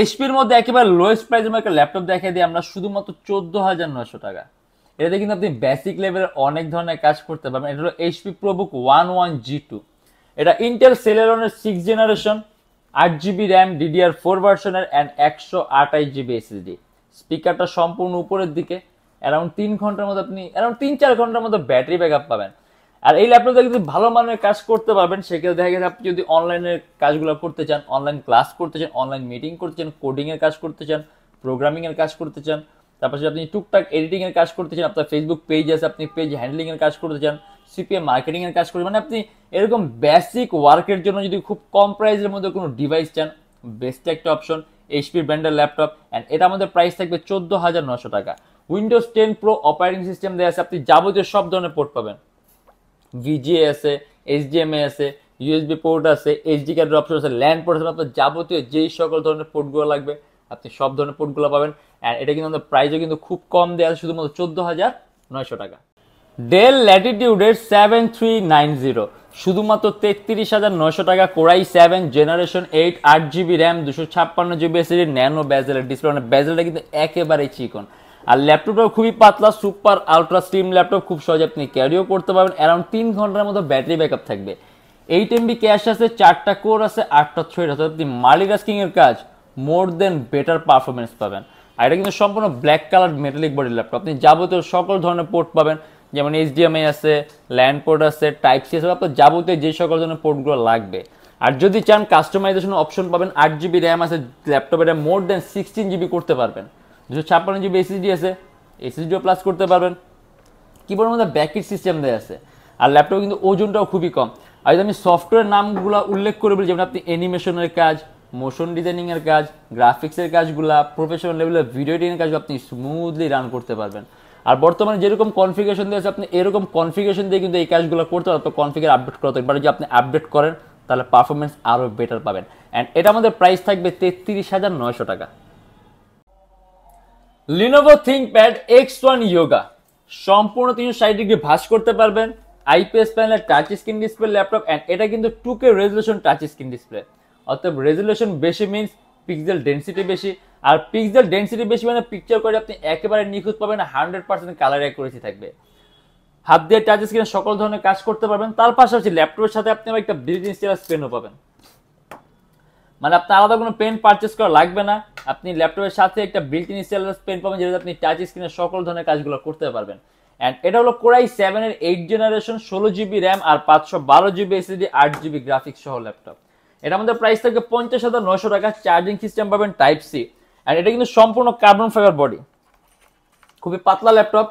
এসপির মধ্যে একেবারে লোয়েস্ট প্রাইস একটা ল্যাপটপ দেখাই দিই আমরা শুধুমাত্র চোদ্দ হাজার নয়শো টাকা এটাতে কিন্তু আপনি বেসিক লেভেলের অনেক ধরনের কাজ করতে পারবেন এটা হলো HP ProBook one one G two এটা ইন্টেল সেলেরনের সিক্স জেনারেশন আট জিবি র্যাম ডিডিআর ফোর ভার্সনের অ্যান্ড একশো আঠাইশ জিবি এসএসডি স্পিকারটা সম্পূর্ণ উপরের দিকে অ্যারাউন্ড তিন ঘন্টার মতো আপনি অ্যারাউন্ড তিন চার ঘন্টার মতো ব্যাটারি ব্যাক আপ পাবেন আর এই ল্যাপটপটা যদি ভালো মানের কাজ করতে পারবেন সেক্ষেত্রে দেখা গেছে আপনি যদি অনলাইনে কাজগুলো করতে চান অনলাইন ক্লাস করতে চান অনলাইন মিটিং করতে চান কোডিংয়ের কাজ করতে চান প্রোগ্রামিংয়ের কাজ করতে চান তারপর আপনি টুকটাক এডিটিংয়ের কাজ করতে চান আপনার ফেসবুক পেজ আছে আপনি পেজ হ্যান্ডলিংয়ের কাজ করতে চান সিপিএ মার্কেটিংয়ের কাজ করতে মানে আপনি এরকম বেসিক ওয়ার্কের জন্য যদি খুব কম প্রাইসের মধ্যে কোনো ডিভাইস চান বেস্ট একটা অপশন এইচপি ব্র্যান্ডের ল্যাপটপ অ্যান্ড এটা আমাদের প্রাইস থাকবে চোদ্দ হাজার নশো টাকা Windows ten Pro operating system দেওয়া আছে আপনি যাবতীয় সব ধরনের পোর্ট পাবেন ভিজিএ আছে এইচডিএমএ আছে ইউএসবি পোর্ট আছে এইচডি কার্ডের অপশন আছে ল্যান্ড পোর্ট আছে আপনার যাবতীয় যেই সকল ধরনের পোর্টগুলো লাগবে আপনি সব ধরনের পোর্টগুলো পাবেন অ্যান্ড এটা কিন্তু আমাদের প্রাইসও কিন্তু খুব কম দেওয়া আছে শুধুমাত্র চোদ্দো হাজার নয়শো টাকা ডেল ল্যাটিটিউডের সেভেন থ্রি নাইন জিরো শুধুমাত্র তেত্রিশ হাজার নয়শো টাকা কোরাই সেভেন জেনারেশন এইট আট জিবি র্যাম দুশো ছাপ্পান্ন জিবি এসিডি ন্যানো ব্যাজেলের ডিসপ্লে মানে ব্যাজেলটা কিন্তু একেবারেই চিকন আর ল্যাপটপটাও খুবই পাতলা সুপার আলট্রা স্লিম ল্যাপটপ খুব সহজে আপনি ক্যারিও করতে পারবেন অ্যারাউন্ড তিন ঘন্টার মতো ব্যাটারি ব্যাকআপ থাকবে এইট এমবি ক্যাশ আছে চারটা কোর আছে আটটা থ্রেড আছে আপনি রাস্কিংয়ের কাজ মোর দেন বেটার পারফরমেন্স পাবেন আর এটা কিন্তু সম্পূর্ণ black colour metallic body laptop আপনি যাবতীয় সকল ধরনের পোর্ট পাবেন যেমন এইচডিএমআই আছে ল্যান্ড পোর্ট আছে টাইপ সি আছে আপনার যাবতীয় যে সকল ধরনের পোর্টগুলো লাগবে আর যদি চান কাস্টমাইজেশন অপশন পাবেন আট জিবি র্যাম আছে ল্যাপটপে মোর দেন সিক্সটিন জিবি করতে পারবেন দুশো ছাপ্পান্ন জিবি এসএসডি আছে এসএসডিও প্লাস করতে পারবেন কিবোর্ডের মধ্যে ব্যাকিট সিস্টেম দেওয়া আছে আর ল্যাপটপ কিন্তু ওজনটাও খুবই কম আর যদি আমি সফটওয়্যার নামগুলো উল্লেখ করে বলি যেমন আপনি অ্যানিমেশনের কাজ মোশন ডিজাইনিংয়ের কাজ গ্রাফিক্সের কাজগুলা প্রফেশনাল লেভেলের ভিডিও এডিটিংয়ের কাজগুলো আপনি স্মুথলি রান করতে পারবেন আর বর্তমানে যেরকম কনফিগারেশন দিয়েছে আপনি এরকম কনফিগারেশন দিয়ে কিন্তু এই কাজগুলো করতে পারবেন কনফিগার আপডেট করতে পারেন যদি আপনি আপডেট করেন তাহলে পারফরমেন্স আরও বেটার পাবেন অ্যান্ড এটা আমাদের প্রাইস থাকবে তেত্রিশ হাজার নয়শো টাকা Lenovo ThinkPad X one Yoga সম্পূর্ণ তিনশো ষাট ডিগ্রি ভাস করতে পারবেন আইপিএস প্যানেলের touch screen display laptop and এটা কিন্তু two K resolution touch screen display অর্থাৎ রেজুলেশন বেশি মিনস পিক্সেল ডেন্সিটি বেশি আর পিক্সেল ডেন্সিটি বেশি মানে পিকচার করে আপনি একেবারে নিখুঁত পাবেন হান্ড্রেড পার্সেন্ট কালার অ্যাকুরেসি থাকবে হাত দিয়ে টাচ স্ক্রিনে সকল ধরনের কাজ করতে পারবেন তার পাশাপাশি ল্যাপটপের সাথে আপনি একটা ব্রিজ ইঞ্চিয়ার স্ক্রিনও পাবেন মানে আপনার আলাদা কোনো পেন পারচেস করা লাগবে না আপনি ল্যাপটপের সাথে একটা বিল্ট ইন সেলার পেন পাবেন যেটা আপনি টাচ স্ক্রিনে সকল ধরনের কাজগুলো করতে পারবেন অ্যান্ড এটা হলো কোরাই সেভেনের এইট জেনারেশন ষোলো জিবি র্যাম আর পাঁচশো বারো জিবি এসএসডি আট জিবি গ্রাফিক্স সহ ল্যাপটপ এটা আমাদের প্রাইস থাকবে পঞ্চাশ হাজার নশো টাকা চার্জিং সিস্টেম পাবেন টাইপ সি অ্যান্ড এটা কিন্তু সম্পূর্ণ কার্বন ফাইবার বডি খুবই পাতলা ল্যাপটপ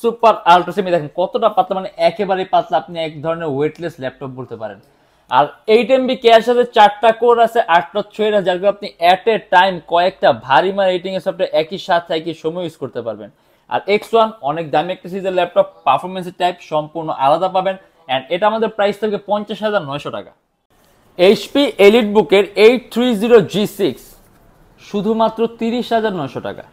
সুপার আল্ট্রাসেমি দেখেন কতটা পাতলা মানে একেবারে পাতলা আপনি এক ধরনের ওয়েটলেস ল্যাপটপ বলতে পারেন আর এইট এমবি ক্যাশ আছে চারটা কোর আছে আটটা ছয়টা যার আপনি অ্যাট এ টাইম কয়েকটা ভারী মার এইটিং এর সফটওয়্যার একই সাথে একই সময় ইউজ করতে পারবেন আর এক্স ওয়ান অনেক দামি একটা সিরিজের ল্যাপটপ পারফরমেন্সের টাইপ সম্পূর্ণ আলাদা পাবেন অ্যান্ড এটা আমাদের প্রাইস থাকবে পঞ্চাশ হাজার নয়শো টাকা এইচপি এলিট বুকের eight three zero G six শুধুমাত্র তিরিশ হাজার নয়শো টাকা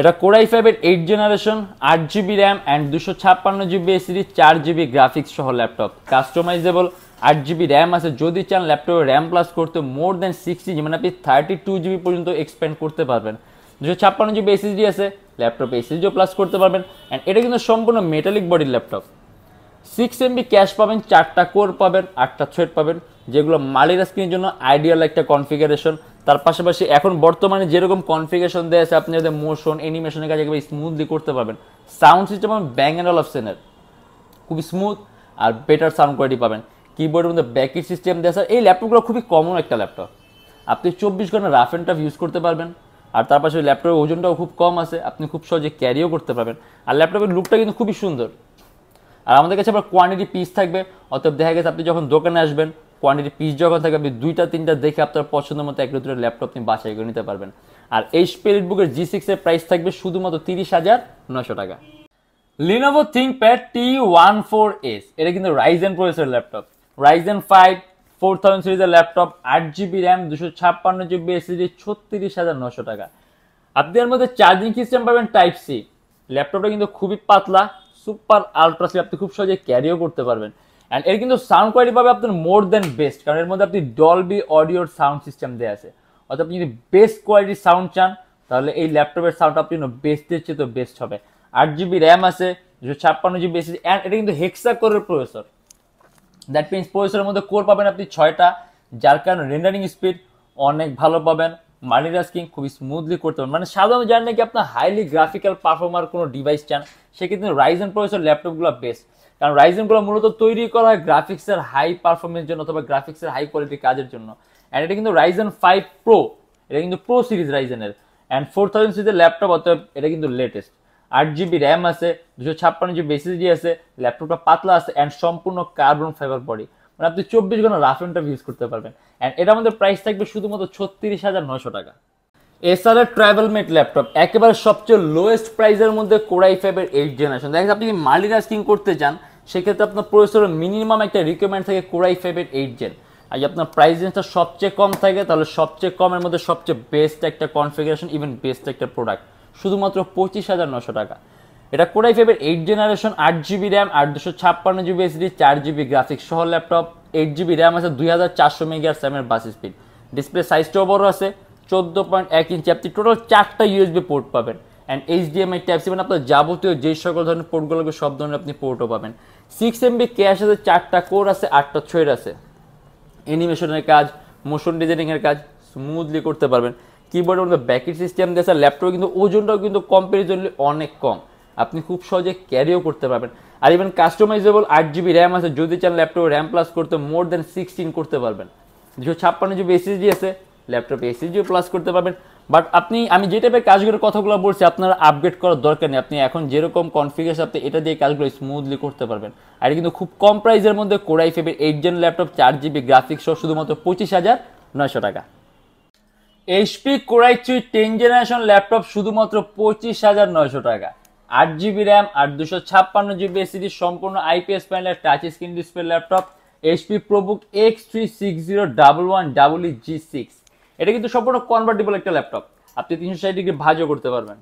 এটা কোরাই ফাইভের এইট জেনারেশন আট জিবি র্যাম অ্যান্ড দুশো ছাপ্পান্ন জিবি এসিডি চার জিবি গ্রাফিক্স সহ ল্যাপটপ কাস্টমাইজেবল আট জিবি র্যাম আছে যদি চান ল্যাপটপে র্যাম প্লাস করতে মোর দেন সিক্সটি জিবি মানে আপনি থার্টি টু জিবি পর্যন্ত এক্সপেন্ড করতে পারবেন দুশো ছাপ্পান্ন জিবি এসএসডি আছে ল্যাপটপে এসএসডিও প্লাস করতে পারবেন অ্যান্ড এটা কিন্তু সম্পূর্ণ মেটালিক বডির ল্যাপটপ সিক্স এমবি ক্যাশ পাবেন চারটা কোর পাবেন আটটা থ্রেড পাবেন যেগুলো মালিরা স্ক্রিনের জন্য আইডিয়াল একটা কনফিগারেশন তার পাশাপাশি এখন বর্তমানে যেরকম কনফিগারেশন দেওয়া আছে আপনি যাতে মোশন অ্যানিমেশনের কাজ একেবারে স্মুথলি করতে পারবেন সাউন্ড সিস্টেম ব্যাং অ্যান্ড অল অপশনের খুবই স্মুথ আর বেটার সাউন্ড কোয়ালিটি পাবেন কিবোর্ডের মধ্যে ব্যাকিট সিস্টেম দেয় স্যার এই ল্যাপটপগুলো খুবই কমন একটা ল্যাপটপ আপনি চব্বিশ ঘন্টা রাফ অ্যান্ড টাফ ইউজ করতে পারবেন আর তার পাশে ল্যাপটপের ওজনটাও খুব কম আছে আপনি খুব সহজে ক্যারিও করতে পারবেন আর ল্যাপটপের লুকটা কিন্তু খুবই সুন্দর আর আমাদের কাছে আবার কোয়ান্টিটি পিস থাকবে অতএব দেখা গেছে আপনি যখন দোকানে আসবেন কোয়ান্টিটি পিস যখন থাকবে আপনি দুইটা তিনটা দেখে আপনার পছন্দ মতো এক দুটো ল্যাপটপ আপনি বাছাই করে নিতে পারবেন আর স্পেলিট বুকের জি সিক্সের প্রাইস থাকবে শুধুমাত্র তিরিশ হাজার নশো টাকা Lenovo ThinkPad T one four S এটা কিন্তু রাইজেন প্রসেসের laptop Ryzen five four thousand সিরিজের ল্যাপটপ আট জিবি র্যাম দুশো ছাপ্পান্ন জিবি এসএসডি ছত্রিশ হাজার নশো টাকা আপনি এর মধ্যে চার্জিং সিস্টেম পাবেন টাইপ সি ল্যাপটপটা কিন্তু খুবই পাতলা সুপার আলট্রাসি আপনি খুব সহজে ক্যারিও করতে পারবেন অ্যান্ড এর কিন্তু সাউন্ড কোয়ালিটি পাবে আপনার মোর দেন বেস্ট কারণ এর মধ্যে আপনি ডলবি অডিওর সাউন্ড সিস্টেম দেওয়া আছে অর্থাৎ আপনি যদি বেস্ট কোয়ালিটির সাউন্ড চান তাহলে এই ল্যাপটপের সাউন্ড আপনি বেস্টের চেয়ে তো বেস্ট হবে আট জিবি র্যাম আছে দুশো ছাপ্পান্ন জিবি এসএসডি অ্যান্ড এটা কিন্তু হেক্সা করে প্রসেসর দ্যাট মিনস প্রসেসরের মধ্যে কোর পাবেন আপনি ছয়টা যার কারণে রেন্ডারিং স্পিড অনেক ভালো পাবেন মানি রাস্কিং খুবই স্মুথলি করতে পারেন মানে সাধারণ জানেন নাকি আপনার হাইলি গ্রাফিক্যাল পারফর্মার কোনো ডিভাইস চান সেক্ষেত্রে রাইজেন প্রসেসর ল্যাপটপগুলো বেস্ট কারণ রাইজেনগুলো মূলত তৈরি করা হয় গ্রাফিক্সের হাই পারফর্মেন্স জন্য অথবা গ্রাফিক্সের হাই কোয়ালিটি কাজের জন্য অ্যান্ড এটা কিন্তু রাইজেন ফাইভ প্রো এটা কিন্তু প্রো সিরিজ রাইজেনের অ্যান্ড ফোর থাউজেন্ড সিরিজের ল্যাপটপ অথবা এটা কিন্তু লেটেস্ট আট জিবি র্যাম আছে দুশো ছাপ্পান্ন জিবি এসএসডি আছে ল্যাপটপটা পাতলা আছে অ্যান্ড সম্পূর্ণ কার্বন ফাইবার বডি মানে আপনি চব্বিশ ঘন্টা রাফ এন্ড ইউজ করতে পারবেন অ্যান্ড এটা আমাদের প্রাইস থাকবে শুধুমাত্র ছত্রিশ হাজার নশো টাকা এছাড়া ট্রাভেল মেট ল্যাপটপ একেবারে সবচেয়ে লোয়েস্ট প্রাইসের মধ্যে কোরাই ফাইভের এইট জেনারেশন দেখেন আপনি যদি মাল্টিটাস্কিং করতে চান সেক্ষেত্রে আপনার প্রসেসরের মিনিমাম একটা রিকোয়ারমেন্ট থাকে কোরাই ফাইভের এইট জেন আর আপনার প্রাইস রেঞ্জটা সবচেয়ে কম থাকে তাহলে সবচেয়ে কমের মধ্যে সবচেয়ে বেস্ট একটা কনফিগারেশন ইভেন বেস্ট একটা প্রোডাক্ট শুধুমাত্র পঁচিশ হাজার নশো টাকা এটা কোডাই ফাইভের এইট জেনারেশন আট জিবি র্যাম আট দুশো ছাপ্পান্ন জিবি ডি চার জিবি গ্রাফিক্স সহ ল্যাপটপ এইট জিবি র্যাম আছে দুই হাজার চারশো মেগার স্যামের বাস স্পিড ডিসপ্লে সাইজটাও বড় আছে চোদ্দো পয়েন্ট এক ইঞ্চি আপনি টোটাল চারটা ইউএসবি পোর্ট পাবেন অ্যান্ড এইচডিএমআই টাইপ সি মানে আপনার যাবতীয় যে সকল ধরনের পোর্টগুলো লাগবে সব ধরনের আপনি পোর্টও পাবেন সিক্স এমবি ক্যাশ আছে চারটা কোর আছে আটটা ছয়ের আছে অ্যানিমেশনের কাজ মোশন ডিজাইনিংয়ের কাজ স্মুথলি করতে পারবেন কিবোর্ডের মধ্যে ব্যাকেট সিস্টেম দিয়েছে ল্যাপটপে কিন্তু ওজনটাও কিন্তু কম্পারিজনলি অনেক কম আপনি খুব সহজে ক্যারিও করতে পারবেন আর ইভেন কাস্টমাইজেবল আট জিবি র্যাম আছে যদি চান ল্যাপটপে র্যাম প্লাস করতে মোর দেন সিক্সটিন করতে পারবেন দুশো ছাপ্পান্ন জিবি এসএসডি আছে ল্যাপটপে এসএসডিও প্লাস করতে পারবেন বাট আপনি আমি যে টাইপের কাজগুলোর কথাগুলো বলছি আপনার আপগ্রেড করার দরকার নেই আপনি এখন যেরকম কনফিগারেশন আপনি এটা দিয়ে কাজগুলো স্মুথলি করতে পারবেন আর কিন্তু খুব কম প্রাইসের মধ্যে কোরাই ফেবের এইট জেন ল্যাপটপ চার জিবি গ্রাফিক্স সহ শুধুমাত্র পঁচিশ হাজার নয়শো টাকা HP core i three ten generation laptop শুধুমাত্র পঁচিশ হাজার নয়শো টাকা আট জিবি র্যাম আর দুশো ছাপ্পান্ন জিবি এসিডি সম্পূর্ণ আইপিএস প্যানেলের touch screen display laptop HP ProBook X three six zero double one double E G six এটা কিন্তু সম্পূর্ণ কনভার্টেবল একটা ল্যাপটপ আপনি তিনশো ষাট ডিগ্রি ভাজও করতে পারবেন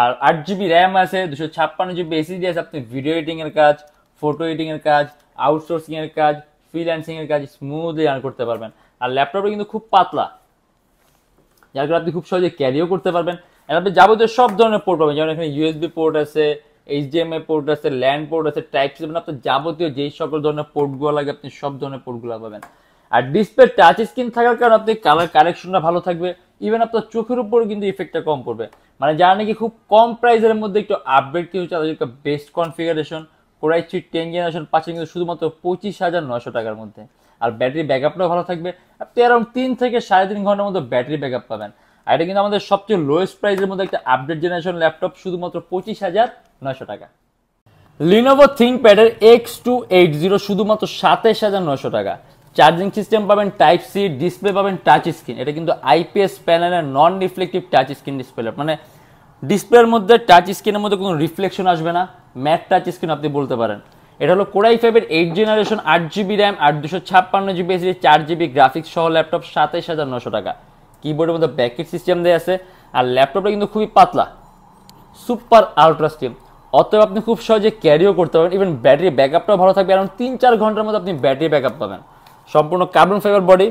আর আট জিবি র্যাম আছে দুশো ছাপ্পান্ন জিবি এসিডি আছে আপনি ভিডিও এডিটিংয়ের কাজ ফটো এডিটিংয়ের কাজ আউটসোর্সিংয়ের কাজ ফ্রিল্যান্সিংয়ের কাজ স্মুথলি রান করতে পারবেন আর ল্যাপটপটা কিন্তু খুব পাতলা যার কারণে আপনি খুব সহজে ক্যারিও করতে পারবেন এর আপনি যাবতীয় সব ধরনের পোর্ট পাবেন যেমন এখানে ইউএসবি পোর্ট আছে এইচডিএমআই পোর্ট আছে ল্যান্ড পোর্ট আছে টাইপ মানে সি আপনার যাবতীয় যেই সকল ধরনের পোর্টগুলো লাগে আপনি সব ধরনের পোর্টগুলো পাবেন আর ডিসপ্লে টাচ স্ক্রিন থাকার কারণে আপনি কালার কারেকশনটা ভালো থাকবে ইভেন আপনার চোখের উপর কিন্তু ইফেক্টটা কম পড়বে মানে যারা নাকি খুব কম প্রাইসের মধ্যে একটু আপডেট কিনতে তাদের একটা বেস্ট কনফিগারেশন পড়াইছি টেন জেনারেশন পাচ্ছেন কিন্তু শুধুমাত্র পঁচিশ হাজার নশো টাকার মধ্যে আর ব্যাটারি আপটাও ভালো থাকবে আপনি অ্যারাউন্ড তিন থেকে সাড়ে তিন ঘন্টার মধ্যে ব্যাটারি ব্যাকআপ পাবেন আর এটা কিন্তু আমাদের সবচেয়ে লোয়েস্ট প্রাইসের মধ্যে একটা আপডেট জেনারেশন ল্যাপটপ শুধুমাত্র পঁচিশ হাজার নয়শো টাকা লিনোভো প্যাডের এক্স টু এইট জিরো শুধুমাত্র সাতাশ হাজার নয়শো টাকা চার্জিং সিস্টেম পাবেন টাইপ সি ডিসপ্লে পাবেন টাচ স্ক্রিন এটা কিন্তু আইপিএস প্যানেলের non reflective touch screen display মানে ডিসপ্লের মধ্যে টাচ স্ক্রিনের মধ্যে কোনো রিফ্লেকশন আসবে না ম্যাট টাচ স্ক্রিন আপনি বলতে পারেন এটা হলো কোরাই ফাইভের এইট জেনারেশন আট জিবি র্যাম আর দুশো ছাপ্পান্ন জিবি এসডি চার জিবি গ্রাফিক্স সহ ল্যাপটপ সাতাইশ হাজার নশো টাকা কিবোর্ডের মধ্যে ব্যাকেট সিস্টেম দেওয়া আছে আর ল্যাপটপটা কিন্তু খুবই পাতলা সুপার আলট্রা স্টিম অতএব আপনি খুব সহজে ক্যারিও করতে পারবেন ইভেন ব্যাটারি ব্যাকআপটাও ভালো থাকবে এমন তিন চার ঘন্টার মধ্যে আপনি ব্যাটারি ব্যাকআপ পাবেন সম্পূর্ণ কার্বন ফাইবার বডি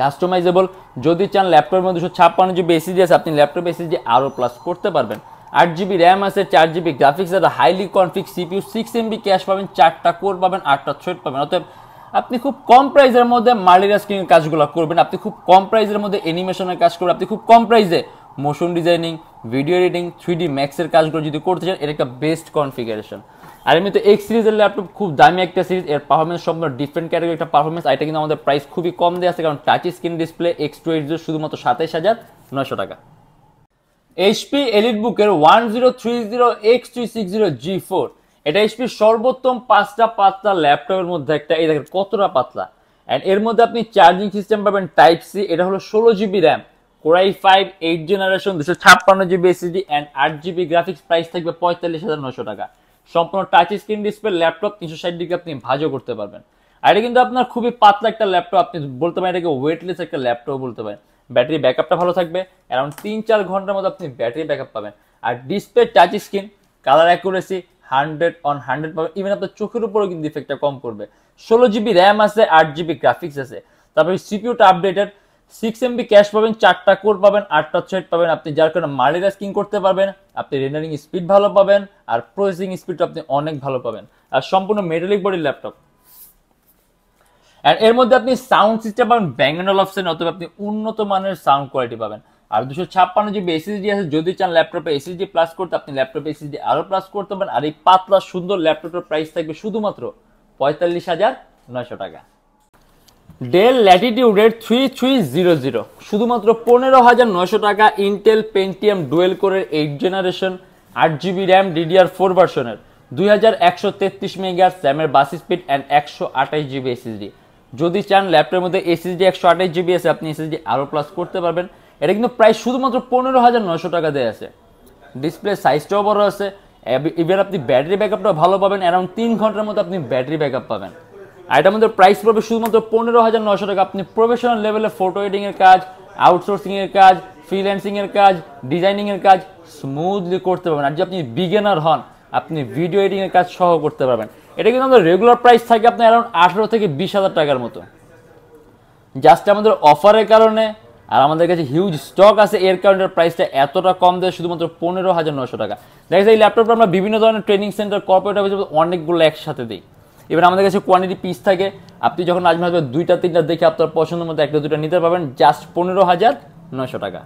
কাস্টমাইজেবল যদি চান ল্যাপটপের মধ্যে দুশো ছাপ্পান্ন জিবি দিয়ে আছে আপনি ল্যাপটপ এসিজি আরও প্লাস করতে পারবেন আট জিবি র্যাম আছে চার জিবি গ্রাফিক্স আছে highly configs CPU six MB cache পাবেন চারটা কোর পাবেন আটটা থ্রেড পাবেন অতএব আপনি খুব কম প্রাইসের মধ্যে মাল্টিটাস্কিংয়ের কাজগুলো করবেন আপনি খুব কম প্রাইসের মধ্যে অ্যানিমেশনের কাজ করবেন আপনি খুব কম প্রাইসে motion designing video editing three ম্যাক্সের কাজগুলো যদি করতে চান এটা একটা বেস্ট কনফিগারেশন আর এমনি তো এক্স সিরিজের ল্যাপটপ খুব দামি একটা সিরিজ এর পারফরমেন্স সম্পূর্ণ ডিফারেন্ট ক্যাটাগরি একটা পারফরমেন্স এটা কিন্তু আমাদের প্রাইস খুবই কম দেওয়া আছে কারণ touch screen display X two eight zero শুধুমাত্র সাতাইশ হাজার নয়শো টাকা এইচপি এলিট বুকের one zero three zero X three six zero G four এটা এইচপির সর্বোত্তম পাঁচটা পাতলা ল্যাপটপের মধ্যে একটা এই দেখেন কতটা পাতলা অ্যান্ড এর মধ্যে আপনি চার্জিং সিস্টেম পাবেন টাইপ সি এটা হলো ষোলো GB RAM core i five eight generation দুশো ছাপ্পান্ন জিবি এসিডি অ্যান্ড আট জিবি গ্রাফিক্স প্রাইস থাকবে পঁয়তাল্লিশ হাজার নশো টাকা সম্পূর্ণ টাচ স্ক্রিন ডিসপ্লে ল্যাপটপ তিনশো ষাট ডিগ্রি আপনি ভাজও করতে পারবেন আর এটা কিন্তু আপনার খুবই পাতলা একটা ল্যাপটপ আপনি বলতে পারেন এটাকে ওয়েটলেস একটা ল্যাপটপ বলতে পারেন ব্যাটারি ব্যাকআপটা ভালো থাকবে অ্যারাউন্ড তিন চার ঘন্টার মধ্যে আপনি ব্যাটারি ব্যাকআপ পাবেন আর display touch screen colour accuracy hundred on hundred পাবেন ইভেন আপনার চোখের উপরেও কিন্তু ইফেক্টটা কম করবে ষোলো জিবি র্যাম আছে আট জিবি গ্রাফিক্স আছে তারপরে সিপিউটা আপডেটেড সিক্স এমবি ক্যাশ পাবেন চারটা কোর পাবেন আটটা সেট পাবেন আপনি যার কারণে মাল্টিটাস্কিং করতে পারবেন আপনি রেন্ডারিং স্পিড ভালো পাবেন আর প্রসেসিং স্পিড আপনি অনেক ভালো পাবেন আর সম্পূর্ণ মেটালিক বডির ল্যাপটপ আর এর মধ্যে আপনি সাউন্ড সিস্টেম পাবেন ব্যাঙ্গেনল অপশন অথবা আপনি উন্নত মানের সাউন্ড কোয়ালিটি পাবেন আর দুশো ছাপ্পান্ন জিবি এসএসডি আছে যদি চান ল্যাপটপে এসএসডি প্লাস করতে আপনি ল্যাপটপে এসএসডি আরও প্লাস করতে পারেন আর এই পাতলা সুন্দর ল্যাপটপের প্রাইস থাকবে শুধুমাত্র পঁয়তাল্লিশ হাজার নয়শো টাকা ডেল ল্যাটিটিউডের থ্রি থ্রি জিরো জিরো শুধুমাত্র পনেরো হাজার নয়শো টাকা ইন্টেল পেন্টিএম ডুয়েল কোরের এইট জেনারেশন আট জিবি র্যাম ডিডিআর ফোর ভার্সনের দুই হাজার একশো তেত্রিশ মেগা স্যামের বাসি স্পিড অ্যান্ড একশো আঠাশ জিবি এসএসডি যদি চান ল্যাপটপের মধ্যে এসএসডি একশো আঠাশ জিবি আছে আপনি এসএসডি আরও প্লাস করতে পারবেন এটা কিন্তু প্রায় শুধুমাত্র পনেরো হাজার নশো টাকা দেওয়া আছে ডিসপ্লে সাইজটাও বড় আছে এবার আপনি ব্যাটারি ব্যাকআপটাও ভালো পাবেন অ্যারাউন্ড তিন ঘন্টার মধ্যে আপনি ব্যাটারি ব্যাকআপ পাবেন আর এটার মধ্যে প্রাইস পড়বে শুধুমাত্র পনেরো হাজার নশো টাকা আপনি প্রফেশনাল লেভেলে ফটো এডিংয়ের কাজ আউটসোর্সিংয়ের কাজ ফ্রিল্যান্সিংয়ের কাজ ডিজাইনিংয়ের কাজ স্মুথলি করতে পারবেন আর যদি আপনি বিগেনার হন আপনি ভিডিও এডিংয়ের কাজ সহ করতে পারবেন এটা কিন্তু আমাদের রেগুলার প্রাইস থাকে আপনার অ্যারাউন্ড আঠেরো থেকে বিশ হাজার টাকার মতো জাস্ট আমাদের অফারের কারণে আর আমাদের কাছে হিউজ স্টক আছে এর কারণে প্রাইসটা এতটা কম দেয় শুধুমাত্র পনেরো হাজার নশো টাকা দেখা যায় এই ল্যাপটপটা আমরা বিভিন্ন ধরনের ট্রেনিং সেন্টার কর্পোরেট অফিস অনেকগুলো একসাথে দিই এবার আমাদের কাছে কোয়ান্টিটি পিস থাকে আপনি যখন আসবেন দুইটা তিনটা দেখে আপনার পছন্দ মতো একটা দুটো নিতে পারবেন জাস্ট পনেরো হাজার নশো টাকা